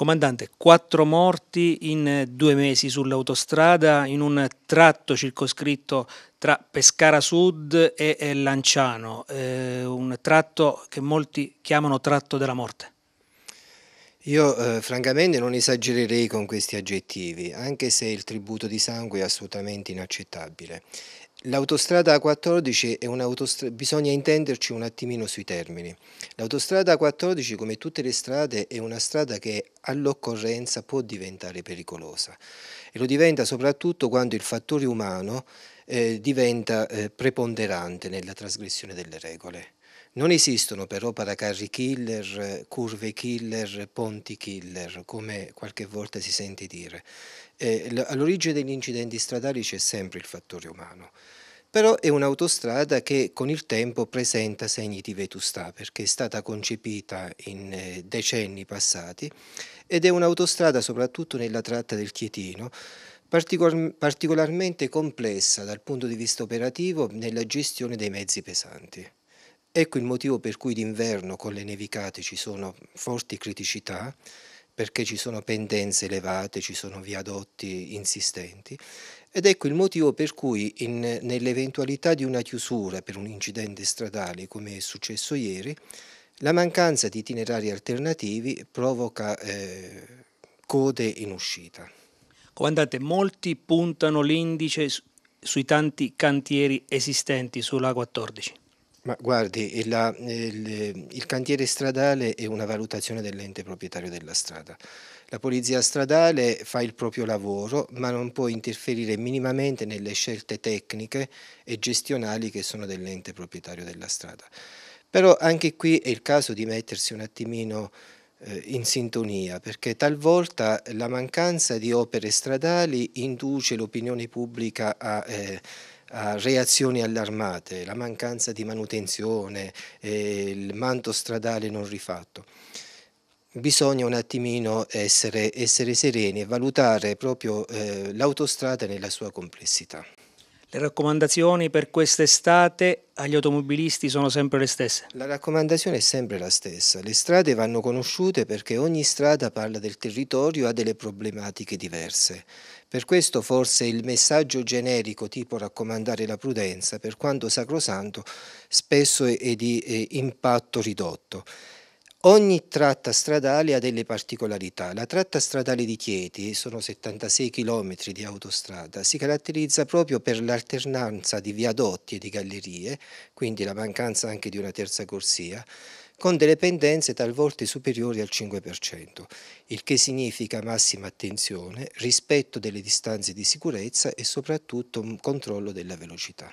Comandante, quattro morti in eh, due mesi sull'autostrada in un tratto circoscritto tra Pescara Sud e, Lanciano, eh, un tratto che molti chiamano tratto della morte. Io eh, francamente non esagererei con questi aggettivi, anche se il tributo di sangue è assolutamente inaccettabile. L'autostrada A14 è un'autostrada, bisogna intenderci un attimino sui termini. L'autostrada A14, come tutte le strade, è una strada che all'occorrenza può diventare pericolosa e lo diventa soprattutto quando il fattore umano eh, diventa eh, preponderante nella trasgressione delle regole. Non esistono però paracarri killer, curve killer, ponti killer, come qualche volta si sente dire. Eh, All'origine degli incidenti stradali c'è sempre il fattore umano però è un'autostrada che con il tempo presenta segni di vetustà perché è stata concepita in eh, decenni passati ed è un'autostrada soprattutto nella tratta del Chietino particolarmente complessa dal punto di vista operativo nella gestione dei mezzi pesanti. Ecco il motivo per cui d'inverno con le nevicate ci sono forti criticità perché ci sono pendenze elevate, ci sono viadotti insistenti ed ecco il motivo per cui in, nell'eventualità di una chiusura per un incidente stradale come è successo ieri, la mancanza di itinerari alternativi provoca eh, code in uscita. Comandante, molti puntano l'indice sui tanti cantieri esistenti sulla 14 ma guardi, il, il, il, cantiere stradale è una valutazione dell'ente proprietario della strada. La polizia stradale fa il proprio lavoro, ma non può interferire minimamente nelle scelte tecniche e gestionali che sono dell'ente proprietario della strada. Però anche qui è il caso di mettersi un attimino eh, in sintonia, perché talvolta la mancanza di opere stradali induce l'opinione pubblica a... Eh, a reazioni allarmate, la mancanza di manutenzione, eh, il manto stradale non rifatto. Bisogna un attimino essere, essere sereni e valutare proprio eh, l'autostrada nella sua complessità. Le raccomandazioni per quest'estate agli automobilisti sono sempre le stesse? La raccomandazione è sempre la stessa. Le strade vanno conosciute perché ogni strada parla del territorio e ha delle problematiche diverse. Per questo forse il messaggio generico tipo raccomandare la prudenza, per quanto sacrosanto, spesso è di impatto ridotto. Ogni tratta stradale ha delle particolarità. La tratta stradale di Chieti, sono 76 km di autostrada, si caratterizza proprio per l'alternanza di viadotti e di gallerie, quindi la mancanza anche di una terza corsia, con delle pendenze talvolta superiori al 5%, il che significa massima attenzione, rispetto delle distanze di sicurezza e soprattutto controllo della velocità.